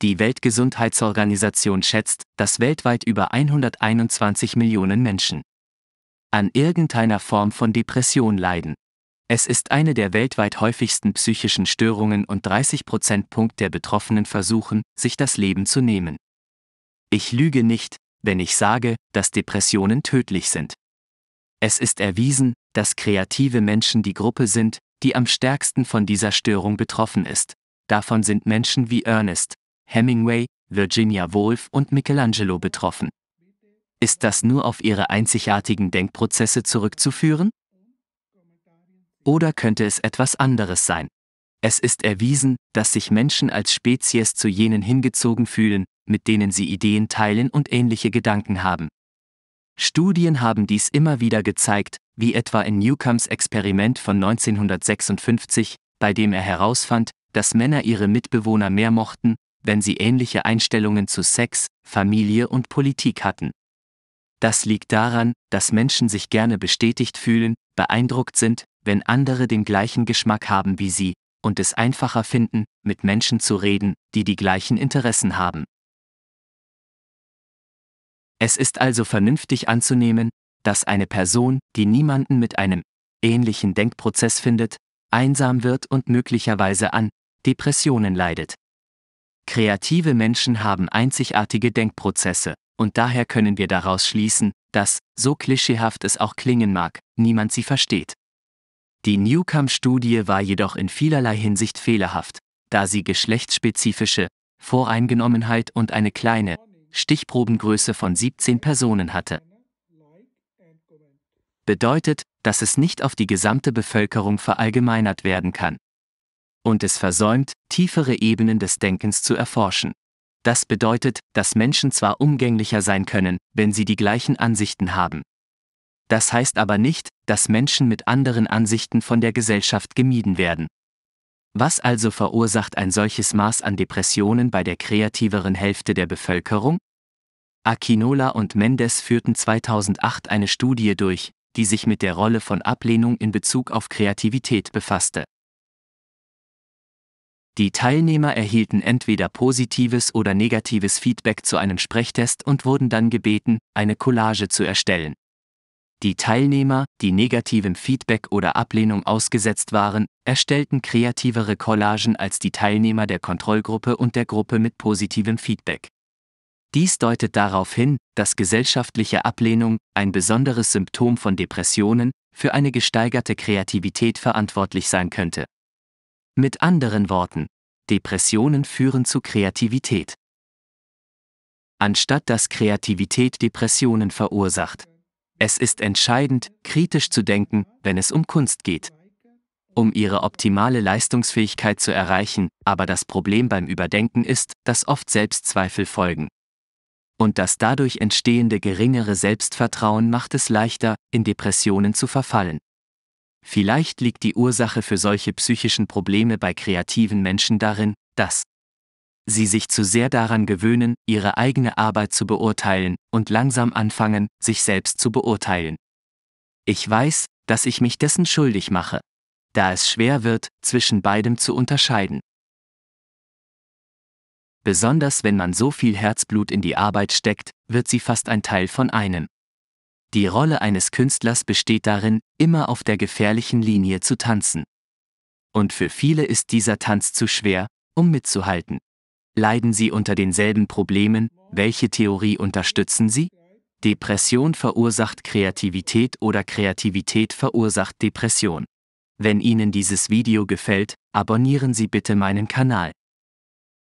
Die Weltgesundheitsorganisation schätzt, dass weltweit über 121 Millionen Menschen an irgendeiner Form von Depression leiden. Es ist eine der weltweit häufigsten psychischen Störungen und 30 Prozentpunkt der Betroffenen versuchen, sich das Leben zu nehmen. Ich lüge nicht, wenn ich sage, dass Depressionen tödlich sind. Es ist erwiesen, dass kreative Menschen die Gruppe sind, die am stärksten von dieser Störung betroffen ist. Davon sind Menschen wie Ernest, Hemingway, Virginia Woolf und Michelangelo betroffen. Ist das nur auf ihre einzigartigen Denkprozesse zurückzuführen? Oder könnte es etwas anderes sein? Es ist erwiesen, dass sich Menschen als Spezies zu jenen hingezogen fühlen, mit denen sie Ideen teilen und ähnliche Gedanken haben. Studien haben dies immer wieder gezeigt, wie etwa in Newcombs Experiment von 1956, bei dem er herausfand, dass Männer ihre Mitbewohner mehr mochten, wenn sie ähnliche Einstellungen zu Sex, Familie und Politik hatten. Das liegt daran, dass Menschen sich gerne bestätigt fühlen, beeindruckt sind, wenn andere den gleichen Geschmack haben wie sie, und es einfacher finden, mit Menschen zu reden, die die gleichen Interessen haben. Es ist also vernünftig anzunehmen, dass eine Person, die niemanden mit einem ähnlichen Denkprozess findet, einsam wird und möglicherweise an Depressionen leidet. Kreative Menschen haben einzigartige Denkprozesse, und daher können wir daraus schließen, dass, so klischeehaft es auch klingen mag, niemand sie versteht. Die Newcomb-Studie war jedoch in vielerlei Hinsicht fehlerhaft, da sie geschlechtsspezifische Voreingenommenheit und eine kleine Stichprobengröße von 17 Personen hatte. Bedeutet, dass es nicht auf die gesamte Bevölkerung verallgemeinert werden kann und es versäumt, tiefere Ebenen des Denkens zu erforschen. Das bedeutet, dass Menschen zwar umgänglicher sein können, wenn sie die gleichen Ansichten haben. Das heißt aber nicht, dass Menschen mit anderen Ansichten von der Gesellschaft gemieden werden. Was also verursacht ein solches Maß an Depressionen bei der kreativeren Hälfte der Bevölkerung? Akinola und Mendes führten 2008 eine Studie durch, die sich mit der Rolle von Ablehnung in Bezug auf Kreativität befasste. Die Teilnehmer erhielten entweder positives oder negatives Feedback zu einem Sprechtest und wurden dann gebeten, eine Collage zu erstellen. Die Teilnehmer, die negativem Feedback oder Ablehnung ausgesetzt waren, erstellten kreativere Collagen als die Teilnehmer der Kontrollgruppe und der Gruppe mit positivem Feedback. Dies deutet darauf hin, dass gesellschaftliche Ablehnung, ein besonderes Symptom von Depressionen, für eine gesteigerte Kreativität verantwortlich sein könnte. Mit anderen Worten, Depressionen führen zu Kreativität. Anstatt dass Kreativität Depressionen verursacht. Es ist entscheidend, kritisch zu denken, wenn es um Kunst geht. Um ihre optimale Leistungsfähigkeit zu erreichen, aber das Problem beim Überdenken ist, dass oft Selbstzweifel folgen. Und das dadurch entstehende geringere Selbstvertrauen macht es leichter, in Depressionen zu verfallen. Vielleicht liegt die Ursache für solche psychischen Probleme bei kreativen Menschen darin, dass sie sich zu sehr daran gewöhnen, ihre eigene Arbeit zu beurteilen und langsam anfangen, sich selbst zu beurteilen. Ich weiß, dass ich mich dessen schuldig mache, da es schwer wird, zwischen beidem zu unterscheiden. Besonders wenn man so viel Herzblut in die Arbeit steckt, wird sie fast ein Teil von einem. Die Rolle eines Künstlers besteht darin, immer auf der gefährlichen Linie zu tanzen. Und für viele ist dieser Tanz zu schwer, um mitzuhalten. Leiden sie unter denselben Problemen, welche Theorie unterstützen sie? Depression verursacht Kreativität oder Kreativität verursacht Depression. Wenn Ihnen dieses Video gefällt, abonnieren Sie bitte meinen Kanal.